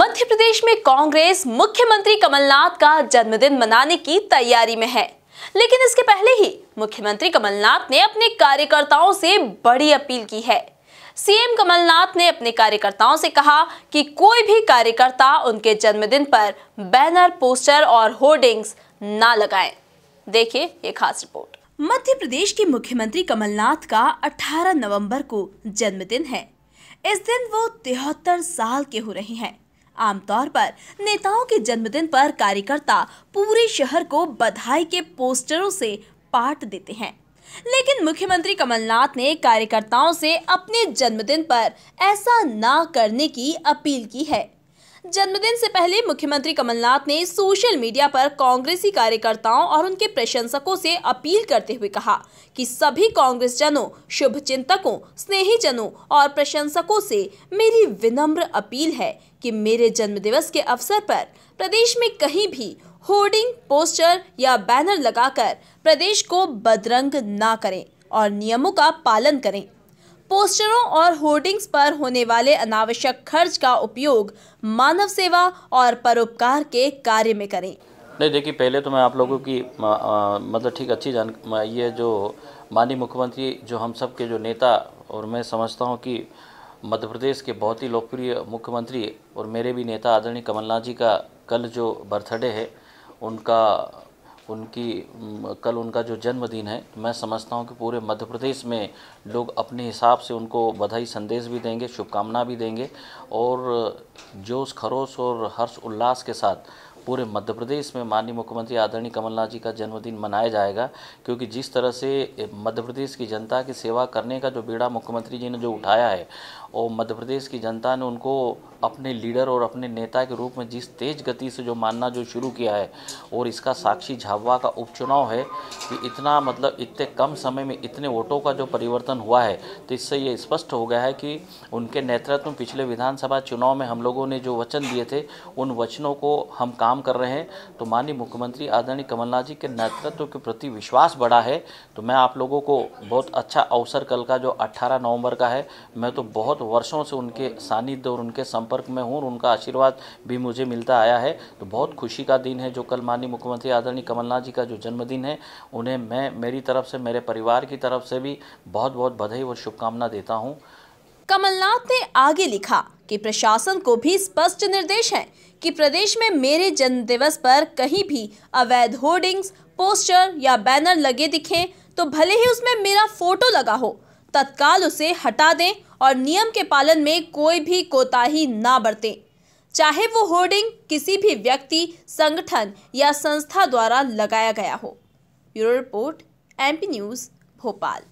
मध्य प्रदेश में कांग्रेस मुख्यमंत्री कमलनाथ का जन्मदिन मनाने की तैयारी में है लेकिन इसके पहले ही मुख्यमंत्री कमलनाथ ने अपने कार्यकर्ताओं से बड़ी अपील की है सीएम कमलनाथ ने अपने कार्यकर्ताओं से कहा कि कोई भी कार्यकर्ता उनके जन्मदिन पर बैनर पोस्टर और होर्डिंग्स ना लगाएं। देखिए ये खास रिपोर्ट मध्य प्रदेश के मुख्यमंत्री कमलनाथ का 18 नवंबर को जन्मदिन है इस दिन वो तिहत्तर साल के हो रहे हैं आमतौर पर नेताओं के जन्मदिन पर कार्यकर्ता पूरे शहर को बधाई के पोस्टरों से पाट देते हैं लेकिन मुख्यमंत्री कमलनाथ ने कार्यकर्ताओं से अपने जन्मदिन पर ऐसा ना करने की अपील की है जन्मदिन से पहले मुख्यमंत्री कमलनाथ ने सोशल मीडिया पर कांग्रेसी कार्यकर्ताओं और उनके प्रशंसकों से अपील करते हुए कहा कि सभी कांग्रेस जनों शुभ चिंतकों स्नेही जनों और प्रशंसकों से मेरी विनम्र अपील है कि मेरे जन्म के अवसर पर प्रदेश में कहीं भी होर्डिंग पोस्टर या बैनर लगाकर प्रदेश को बदरंग ना करें और नियमों का पालन करें पोस्टरों और होर्डिंग्स पर होने वाले अनावश्यक खर्च का उपयोग मानव सेवा और परोपकार के कार्य में करें नहीं देखिए पहले तो मैं आप लोगों की आ, मतलब ठीक अच्छी जान ये जो माननीय मुख्यमंत्री जो हम सब के जो नेता और मैं समझता हूँ कि मध्य प्रदेश के बहुत ही लोकप्रिय मुख्यमंत्री और मेरे भी नेता आदरणीय कमलनाथ जी का कल जो बर्थडे है उनका उनकी कल उनका जो जन्मदिन है मैं समझता हूँ कि पूरे मध्य प्रदेश में लोग अपने हिसाब से उनको बधाई संदेश भी देंगे शुभकामना भी देंगे और जोश खरोश और हर्ष उल्लास के साथ पूरे मध्य प्रदेश में माननीय मुख्यमंत्री आदरणीय कमलनाथ जी का जन्मदिन मनाया जाएगा क्योंकि जिस तरह से मध्य प्रदेश की जनता की सेवा करने का जो बेड़ा मुख्यमंत्री जी ने जो उठाया है और मध्य प्रदेश की जनता ने उनको अपने लीडर और अपने नेता के रूप में जिस तेज गति से जो मानना जो शुरू किया है और इसका साक्षी झाबवा का उपचुनाव है कि इतना मतलब इतने कम समय में इतने वोटों का जो परिवर्तन हुआ है तो इससे ये स्पष्ट हो गया है कि उनके नेतृत्व में पिछले विधानसभा चुनाव में हम लोगों ने जो वचन दिए थे उन वचनों को हम काम कर रहे हैं तो माननीय मुख्यमंत्री आदरणीय कमलनाथ जी के नेतृत्व के प्रति विश्वास बढ़ा है तो मैं आप लोगों को बहुत अच्छा अवसर कल का जो अट्ठारह नवम्बर का है मैं तो बहुत तो वर्षों से उनके सानिध्य और उनके संपर्क में हूँ और उनका आशीर्वाद भी मुझे मिलता आया है तो बहुत खुशी का दिन है जो कल माननीय मुख्यमंत्री आदरणीय कमलनाथ जी का जो जन्मदिन है उन्हें मैं मेरी तरफ से मेरे परिवार की तरफ से भी बहुत बहुत बधाई और शुभकामना देता हूँ कमलनाथ ने आगे लिखा कि प्रशासन को भी स्पष्ट निर्देश है कि प्रदेश में मेरे जन्म दिवस पर कहीं भी अवैध होर्डिंग्स पोस्टर या बैनर लगे दिखें तो भले ही उसमें मेरा फोटो लगा हो तत्काल उसे हटा दें और नियम के पालन में कोई भी कोताही ना बरतें चाहे वो होर्डिंग किसी भी व्यक्ति संगठन या संस्था द्वारा लगाया गया हो bureau report MP news Bhopal